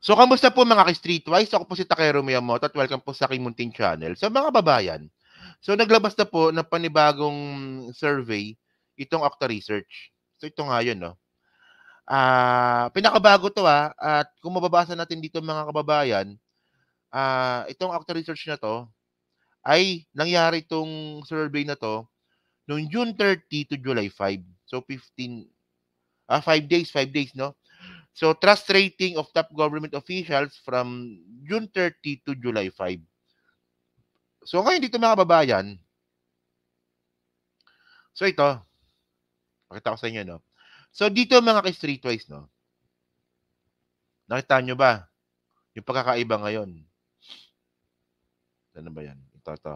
So, kamusta po mga ka-streetwise? Ako po si Takero Miyamoto at welcome po sa aking Munting Channel. Sa mga babayan, so naglabas na po ng panibagong survey itong Okta Research. So, ito nga yun, no? Ah, uh, pinakabago to ah, at kung mababasa natin dito mga kababayan, ah, uh, itong Okta Research na to ay nangyari itong survey na to noong June 30 to July 5. So 15 ah 5 days, 5 days no. So, trust rating of top government officials from June 30 to July 5. So, ngayon dito mga kababayan, so ito, pakita ko sa inyo, no? So, dito mga ka-streetwise, no? Nakita nyo ba? Yung pagkakaiba ngayon. Ano ba yan? Ito, ito.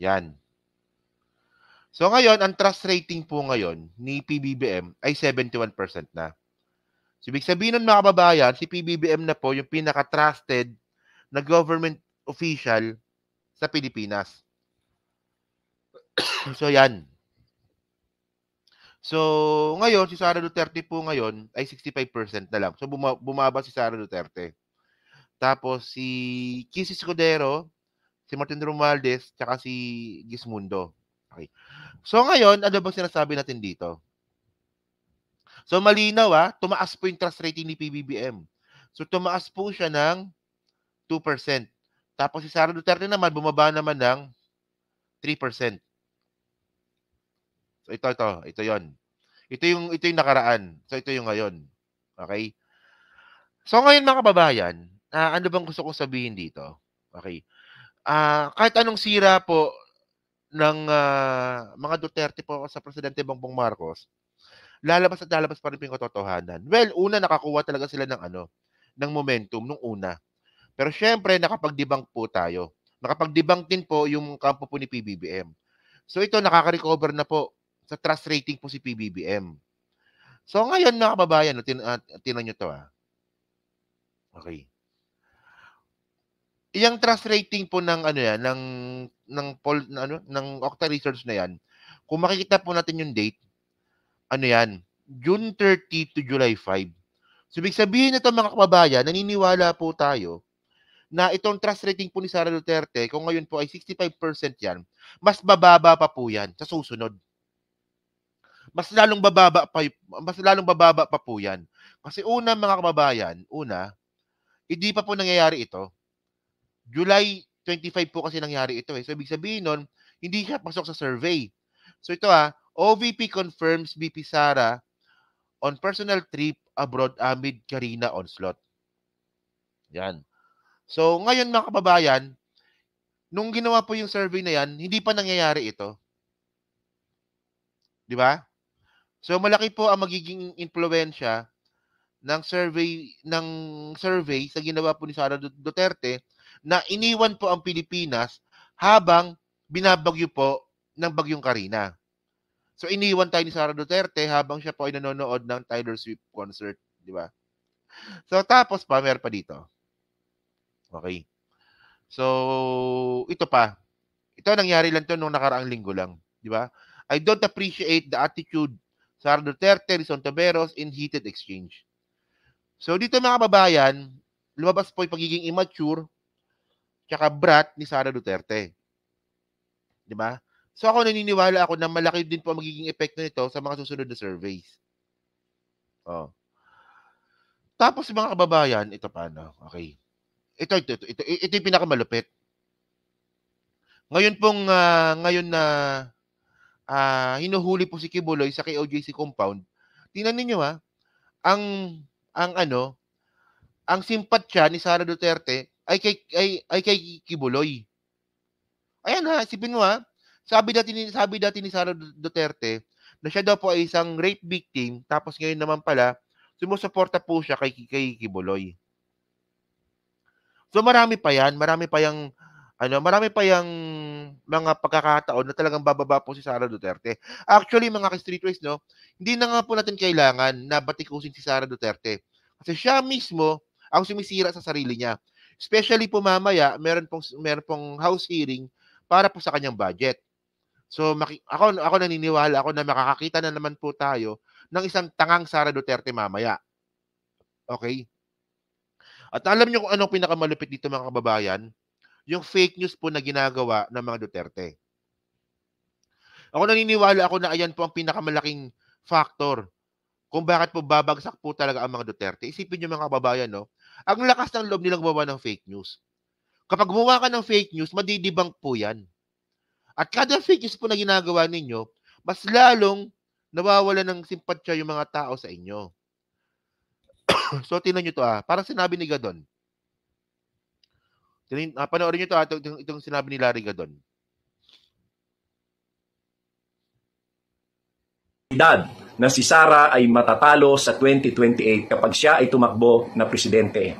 Yan. So ngayon, ang trust rating po ngayon ni PBBM ay 71% na. So ibig sabihin nun mga kababayan, si PBBM na po yung pinaka-trusted na government official sa Pilipinas. so yan. So, ngayon, si Sara Duterte po ngayon ay 65% na lang. So, buma- bumaba si Sara Duterte. Tapos, si Kisi Escudero, si Martin Romualdez, tsaka si Gismundo. Okay. So ngayon, ano bang sinasabi natin dito? So malinaw ah, tumaas po yung trust rating ni PBBM. So tumaas po siya ng 2%. Tapos si Sara Duterte naman, bumaba naman ng 3%. So ito, ito. Ito yon. Ito yung, ito yung nakaraan. So ito yung ngayon. Okay? So ngayon mga kababayan, uh, ano bang gusto kong sabihin dito? Okay. Uh, kahit anong sira po ng uh, mga Duterte po sa Presidente Bongbong Marcos, lalabas at lalabas pa rin yung katotohanan. Well, una nakakuha talaga sila ng ano, ng momentum nung una. Pero syempre, nakapag-debunk po tayo. Nakapag-debunk din po yung kampo po ni PBBM. So ito, nakaka-recover na po sa trust rating po si PBBM. So ngayon, mga kababayan, tin- uh, tinan nyo to ah. Okay. Iyang trust rating po ng ano yan, ng ng poll na ano, ng Octa Research na yan. Kung makikita po natin yung date, ano yan, June 30 to July 5. So, ibig sabihin nito mga kababayan, naniniwala po tayo na itong trust rating po ni Sara Duterte, kung ngayon po ay 65% yan, mas bababa pa po yan sa susunod. Mas lalong bababa pa, mas lalong bababa pa po yan. Kasi una mga kababayan, una, hindi pa po nangyayari ito. July 25 po kasi nangyari ito eh. So ibig sabihin nun, hindi siya pasok sa survey. So ito ha, ah, OVP confirms BP Sara on personal trip abroad amid Karina onslaught. Yan. So ngayon mga kababayan, nung ginawa po yung survey na yan, hindi pa nangyayari ito. 'Di ba? So malaki po ang magiging impluwensya ng survey ng survey sa ginawa po ni Sara Duterte na iniwan po ang Pilipinas habang binabagyo po ng bagyong Karina. So iniwan tayo ni Sara Duterte habang siya po ay nanonood ng Taylor Swift concert, di ba? So tapos pa meron pa dito. Okay. So ito pa. Ito nangyari lang 'to nung nakaraang linggo lang, di ba? I don't appreciate the attitude Sara Duterte, Rizon Toberos in heated exchange. So dito mga kababayan, lumabas po yung pagiging immature tsaka brat ni Sara Duterte. 'Di ba? So ako naniniwala ako na malaki din po ang magiging epekto nito sa mga susunod na surveys. Oh. Tapos mga kababayan, ito pa na. Okay. Ito ito ito ito, ito yung pinakamalupit. Ngayon pong uh, ngayon na uh, hinuhuli po si Kibuloy sa KOJC compound. Tingnan niyo ha, ah, ang ang ano, ang simpatya ni Sara Duterte ay kay, ay, ay kay Kibuloy. Ayan ha, isipin mo ha. Sabi dati ni, sabi dati ni Sara Duterte na siya daw po ay isang rape victim tapos ngayon naman pala sumusuporta po siya kay, kay Kibuloy. So marami pa yan, marami pa yang ano, marami pa yang mga pagkakataon na talagang bababa po si Sara Duterte. Actually, mga streetwise no, hindi na nga po natin kailangan na batikusin si Sara Duterte. Kasi siya mismo ang sumisira sa sarili niya. Especially po mamaya, meron pong, meron pong house hearing para po sa kanyang budget. So maki- ako, ako naniniwala ako na makakakita na naman po tayo ng isang tangang Sara Duterte mamaya. Okay? At alam niyo kung anong pinakamalupit dito mga kababayan? Yung fake news po na ginagawa ng mga Duterte. Ako naniniwala ako na ayan po ang pinakamalaking factor kung bakit po babagsak po talaga ang mga Duterte. Isipin niyo mga kababayan, no? ang lakas ng loob nilang gumawa ng fake news. Kapag gumawa ka ng fake news, madidibang po yan. At kada fake news po na ginagawa ninyo, mas lalong nawawala ng simpatya yung mga tao sa inyo. so, tinan nyo to ah. Parang sinabi ni Gadon. Tinan, ah, panoorin nyo to ah, itong, itong sinabi ni Larry Gadon. Dad, na si Sara ay matatalo sa 2028 kapag siya ay tumakbo na presidente.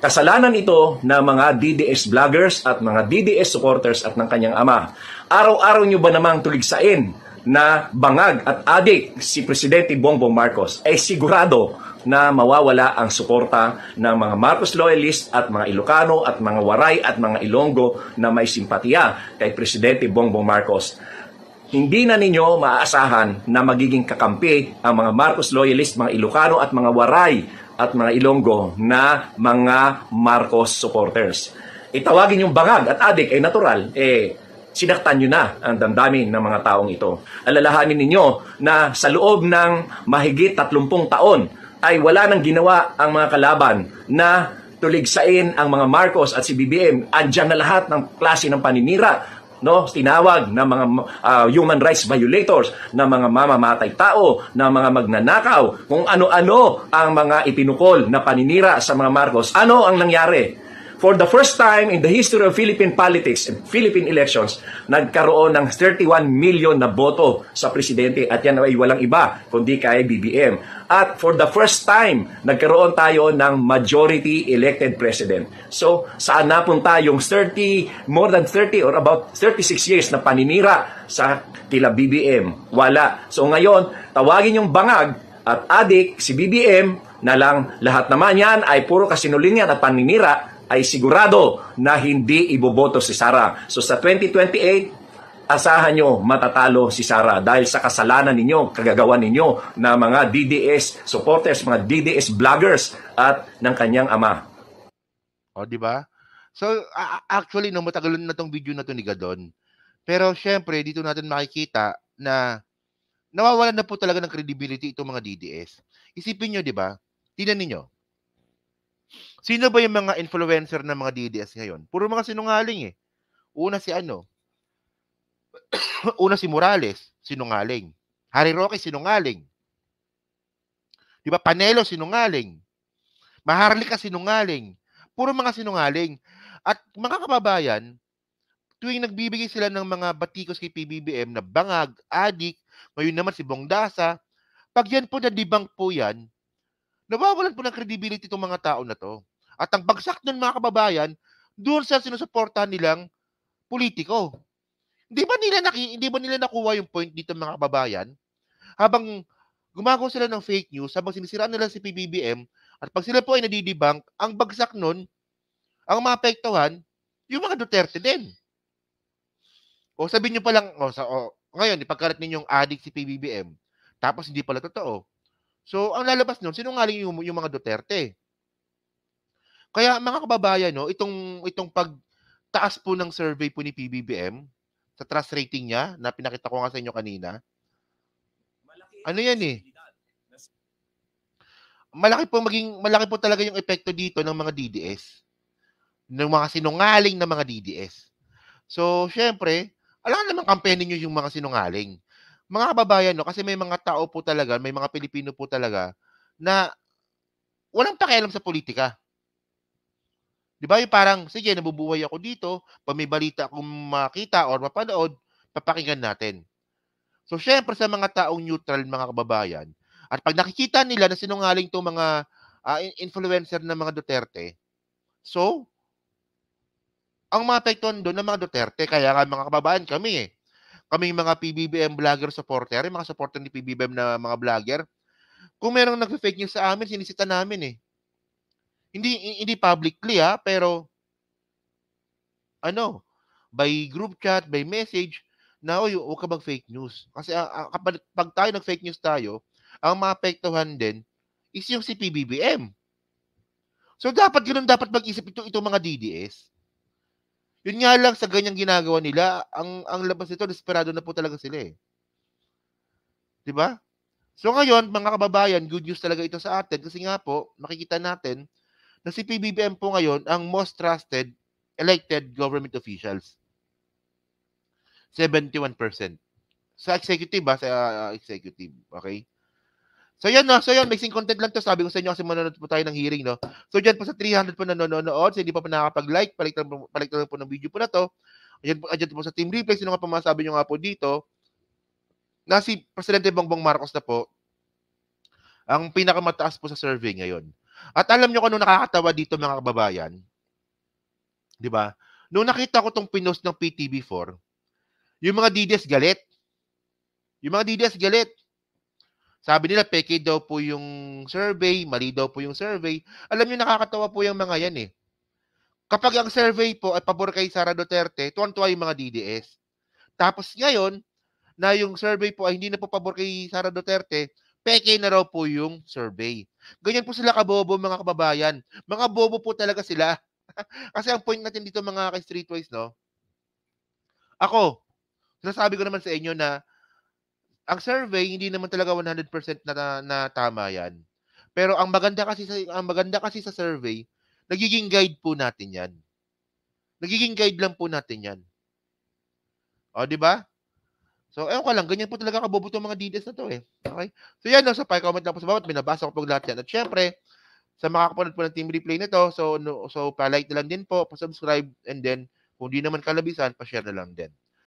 Kasalanan ito na mga DDS vloggers at mga DDS supporters at ng kanyang ama. Araw-araw nyo ba namang tuligsain na bangag at adik si Presidente Bongbong Marcos? Eh sigurado na mawawala ang suporta ng mga Marcos loyalist at mga Ilocano at mga Waray at mga Ilonggo na may simpatiya kay Presidente Bongbong Marcos hindi na ninyo maaasahan na magiging kakampi ang mga Marcos loyalist, mga Ilocano at mga Waray at mga Ilonggo na mga Marcos supporters. Itawagin yung bangag at adik ay eh, natural, eh sinaktan nyo na ang damdamin ng mga taong ito. Alalahanin ninyo na sa loob ng mahigit 30 taon ay wala nang ginawa ang mga kalaban na tuligsain ang mga Marcos at si BBM. Andiyan na lahat ng klase ng paninira no tinawag ng mga uh, human rights violators na mga mamamatay tao na mga magnanakaw kung ano-ano ang mga itinukol na paninira sa mga Marcos ano ang nangyari for the first time in the history of Philippine politics and Philippine elections, nagkaroon ng 31 million na boto sa presidente at yan ay walang iba kundi kay BBM. At for the first time, nagkaroon tayo ng majority elected president. So, saan napunta yung 30, more than 30 or about 36 years na paninira sa kila BBM? Wala. So ngayon, tawagin yung bangag at adik si BBM na lang lahat naman yan ay puro kasinulin yan at paninira ay sigurado na hindi iboboto si Sara. So sa 2028, asahan nyo matatalo si Sara dahil sa kasalanan ninyo, kagagawa ninyo na mga DDS supporters, mga DDS bloggers at ng kanyang ama. O, oh, di ba? So, actually, no, matagal na tong video na to ni Gadon. Pero, syempre, dito natin makikita na nawawalan na po talaga ng credibility itong mga DDS. Isipin nyo, di ba? Tingnan niyo Sino ba yung mga influencer ng mga DDS ngayon? Puro mga sinungaling eh. Una si ano? Una si Morales, sinungaling. Harry Roque, sinungaling. Di ba? Panelo, sinungaling. Maharlika, sinungaling. Puro mga sinungaling. At mga kababayan, tuwing nagbibigay sila ng mga batikos kay PBBM na bangag, adik, ngayon naman si Bongdasa, pag yan po, nadibang po yan, nawawalan po ng credibility itong mga tao na to. At ang bagsak nun mga kababayan, doon sa sinusuportahan nilang politiko. Hindi ba nila naki, hindi ba nila nakuha yung point dito mga kababayan? Habang gumagawa sila ng fake news, habang sinisiraan nila si PBBM, at pag sila po ay nadidibang, ang bagsak nun, ang maapektuhan, yung mga Duterte din. O sabihin nyo palang, o, sa, o ngayon, ipagkalat ninyong adik si PBBM, tapos hindi pala totoo. So, ang lalabas nun, sinungaling yung, yung mga Duterte. Kaya mga kababayan, no, itong, itong pagtaas po ng survey po ni PBBM sa trust rating niya na pinakita ko nga sa inyo kanina, Malaki ano yan eh? Malaki po maging malaki po talaga yung epekto dito ng mga DDS ng mga sinungaling ng mga DDS. So, syempre, alam naman kampanya niyo yung mga sinungaling. Mga kababayan, no, kasi may mga tao po talaga, may mga Pilipino po talaga na walang pakialam sa politika. Di ba yung parang, sige, nabubuhay ako dito, pag may balita akong makita or mapanood, papakinggan natin. So, syempre sa mga taong neutral, mga kababayan, at pag nakikita nila na sinungaling itong mga uh, influencer ng mga Duterte, so, ang mga apektuhan doon ng mga Duterte, kaya nga mga kababayan kami eh, kaming mga PBBM vlogger supporter, yung mga supporter ni PBBM na mga vlogger, kung merong nag-fake news sa amin, sinisita namin eh. Hindi hindi publicly ah pero ano, by group chat, by message, na oy, huwag ka mag fake news. Kasi uh, kapag pag tayo nag fake news tayo, ang maapektuhan din is yung si PBBM. So dapat ganun dapat mag-isip ito itong mga DDS. Yun nga lang sa ganyang ginagawa nila, ang ang labas nito desperado na po talaga sila eh. 'Di ba? So ngayon, mga kababayan, good news talaga ito sa atin kasi nga po, makikita natin na si PBBM po ngayon ang most trusted elected government officials. 71%. Sa executive ba? Sa uh, executive. Okay? So yan no, so yan, mixing content lang to. Sabi ko sa inyo kasi manonood po tayo ng hearing no. So diyan po sa 300 po nanonood, so, hindi pa po nakakapag-like, paliktan po, po ng video po na to. Ayan po, ayan po sa team replay, sino nga po masabi nyo nga po dito, na si Presidente Bongbong Marcos na po, ang pinakamataas po sa survey ngayon. At alam nyo kung ano nakakatawa dito mga kababayan? Di ba? Nung nakita ko tong pinost ng PTB4, yung mga DDS galit. Yung mga DDS galit. Sabi nila, peke daw po yung survey, mali daw po yung survey. Alam nyo, nakakatawa po yung mga yan eh. Kapag ang survey po at pabor kay Sara Duterte, tuwan-tuwa yung mga DDS. Tapos ngayon, na yung survey po ay hindi na po pabor kay Sara Duterte, peke na raw po yung survey. Ganyan po sila kabobo mga kababayan. Mga bobo po talaga sila. Kasi ang point natin dito mga ka-streetwise, no? Ako, sinasabi ko naman sa inyo na ang survey hindi naman talaga 100% na, na, na tama 'yan. Pero ang maganda kasi sa ang maganda kasi sa survey, nagiging guide po natin 'yan. Nagiging guide lang po natin 'yan. O, di ba? So, ewan ko lang, ganyan po talaga kaboboto mga DDS na to eh. Okay? So, yan lang. So, pa-comment lang po sa bawat. Binabasa ko po lahat yan. At syempre, sa mga makakapunod po ng team replay nito, so, no, so pa-like na lang din po, pa-subscribe, and then, kung di naman kalabisan, pa-share na lang din.